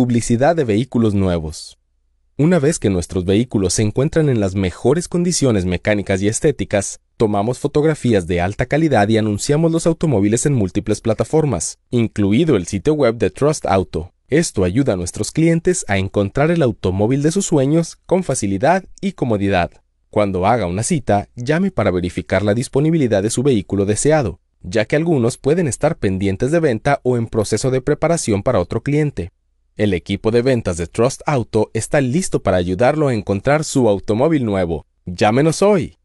Publicidad de vehículos nuevos. Una vez que nuestros vehículos se encuentran en las mejores condiciones mecánicas y estéticas, tomamos fotografías de alta calidad y anunciamos los automóviles en múltiples plataformas, incluido el sitio web de Trust Auto. Esto ayuda a nuestros clientes a encontrar el automóvil de sus sueños con facilidad y comodidad. Cuando haga una cita, llame para verificar la disponibilidad de su vehículo deseado, ya que algunos pueden estar pendientes de venta o en proceso de preparación para otro cliente. El equipo de ventas de Trust Auto está listo para ayudarlo a encontrar su automóvil nuevo. Llámenos hoy